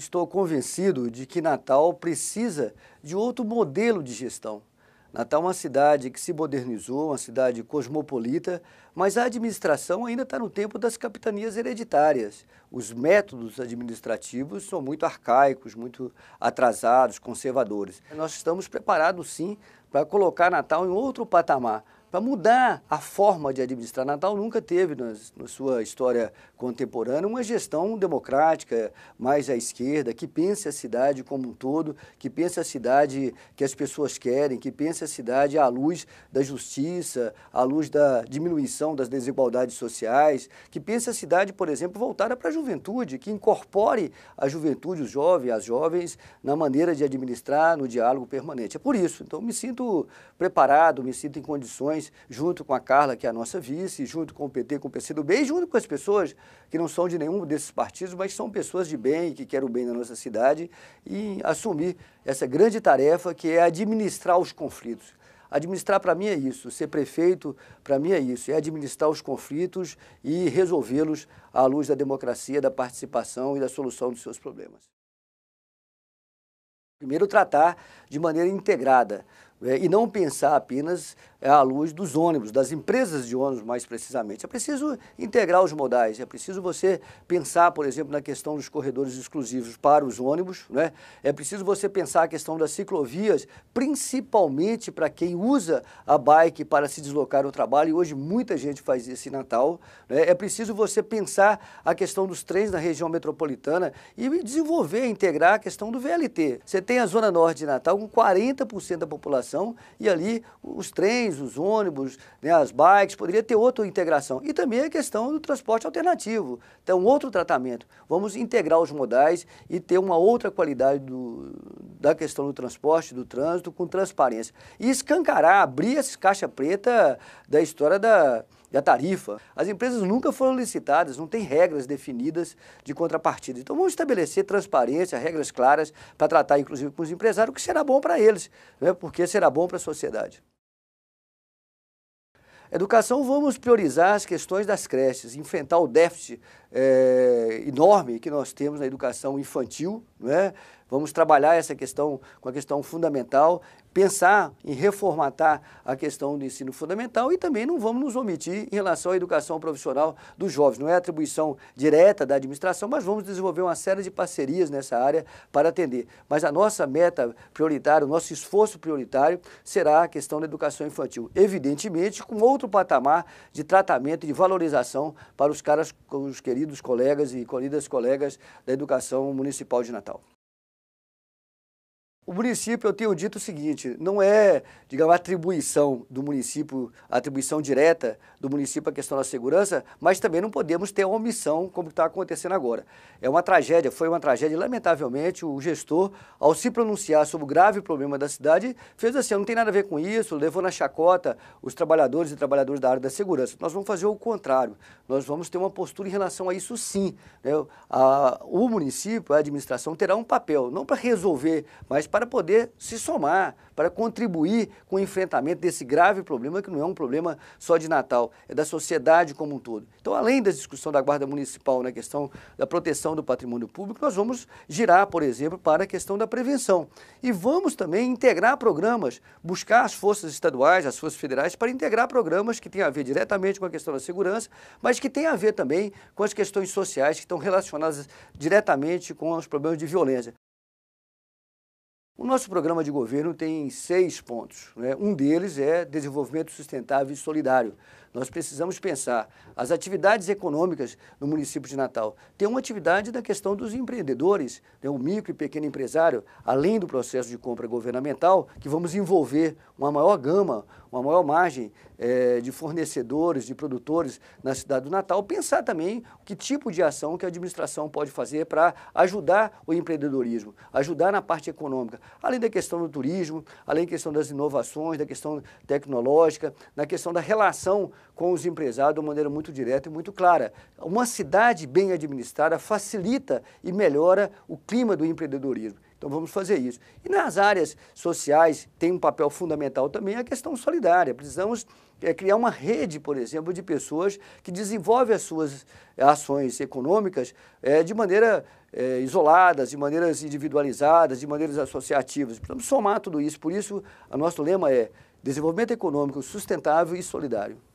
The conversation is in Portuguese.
estou convencido de que Natal precisa de outro modelo de gestão. Natal é uma cidade que se modernizou, uma cidade cosmopolita, mas a administração ainda está no tempo das capitanias hereditárias. Os métodos administrativos são muito arcaicos, muito atrasados, conservadores. Nós estamos preparados, sim, para colocar Natal em outro patamar para mudar a forma de administrar. Natal nunca teve, na, na, sua história contemporânea, uma gestão democrática mais à esquerda, que pense a cidade como um todo, que pense a cidade que as pessoas querem, que pense a cidade à luz da justiça, à luz da diminuição das desigualdades sociais, que pense a cidade, por exemplo, voltada para a juventude, que incorpore a juventude, os jovens, as jovens, na maneira de administrar, no diálogo permanente. É por isso, então, me sinto preparado, me sinto em condições junto com a Carla, que é a nossa vice, junto com o PT, com o PCdoB, e junto com as pessoas que não são de nenhum desses partidos, mas são pessoas de bem, que querem o bem da nossa cidade, e assumir essa grande tarefa que é administrar os conflitos. Administrar para mim é isso, ser prefeito para mim é isso, é administrar os conflitos e resolvê-los à luz da democracia, da participação e da solução dos seus problemas. Primeiro, tratar de maneira integrada é, e não pensar apenas é, à luz dos ônibus, das empresas de ônibus mais precisamente. É preciso integrar os modais, é preciso você pensar, por exemplo, na questão dos corredores exclusivos para os ônibus, né? é preciso você pensar a questão das ciclovias, principalmente para quem usa a bike para se deslocar ao trabalho, e hoje muita gente faz isso em Natal. Né? É preciso você pensar a questão dos trens na região metropolitana e desenvolver, integrar a questão do VLT. Você tem a Zona Norte de Natal com 40% da população integração e ali os trens, os ônibus, né, as bikes, poderia ter outra integração. E também a questão do transporte alternativo, então outro tratamento. Vamos integrar os modais e ter uma outra qualidade do, da questão do transporte, do trânsito, com transparência. E escancarar, abrir essa caixa preta da história da a tarifa, as empresas nunca foram licitadas, não tem regras definidas de contrapartida. Então vamos estabelecer transparência, regras claras para tratar inclusive com os empresários, o que será bom para eles, né? porque será bom para a sociedade. Educação, vamos priorizar as questões das creches, enfrentar o déficit é, enorme que nós temos na educação infantil, né? Vamos trabalhar essa questão com a questão fundamental, pensar em reformatar a questão do ensino fundamental e também não vamos nos omitir em relação à educação profissional dos jovens. Não é atribuição direta da administração, mas vamos desenvolver uma série de parcerias nessa área para atender. Mas a nossa meta prioritária, o nosso esforço prioritário será a questão da educação infantil. Evidentemente, com outro patamar de tratamento e de valorização para os caras, os queridos colegas e queridas colegas da educação municipal de Natal. O município, eu tenho dito o seguinte, não é, digamos, atribuição do município, atribuição direta do município à questão da segurança, mas também não podemos ter omissão como está acontecendo agora. É uma tragédia, foi uma tragédia, lamentavelmente, o gestor, ao se pronunciar sobre o grave problema da cidade, fez assim, não tem nada a ver com isso, levou na chacota os trabalhadores e trabalhadoras da área da segurança. Nós vamos fazer o contrário, nós vamos ter uma postura em relação a isso sim. Né? A, o município, a administração, terá um papel, não para resolver, mas para para poder se somar, para contribuir com o enfrentamento desse grave problema, que não é um problema só de Natal, é da sociedade como um todo. Então, além da discussão da Guarda Municipal na questão da proteção do patrimônio público, nós vamos girar, por exemplo, para a questão da prevenção. E vamos também integrar programas, buscar as forças estaduais, as forças federais, para integrar programas que têm a ver diretamente com a questão da segurança, mas que têm a ver também com as questões sociais que estão relacionadas diretamente com os problemas de violência. O nosso programa de governo tem seis pontos. Né? Um deles é desenvolvimento sustentável e solidário. Nós precisamos pensar as atividades econômicas no município de Natal. Tem uma atividade da questão dos empreendedores, né? o micro e pequeno empresário, além do processo de compra governamental, que vamos envolver uma maior gama, uma maior margem é, de fornecedores, de produtores na cidade do Natal. Pensar também que tipo de ação que a administração pode fazer para ajudar o empreendedorismo, ajudar na parte econômica além da questão do turismo, além da questão das inovações, da questão tecnológica, na questão da relação com os empresários de uma maneira muito direta e muito clara. Uma cidade bem administrada facilita e melhora o clima do empreendedorismo. Então vamos fazer isso. E nas áreas sociais tem um papel fundamental também a questão solidária. Precisamos é, criar uma rede, por exemplo, de pessoas que desenvolvem as suas eh, ações econômicas é, de maneira é, isoladas, de maneiras individualizadas, de maneiras associativas. Precisamos somar tudo isso. Por isso, o nosso lema é desenvolvimento econômico sustentável e solidário.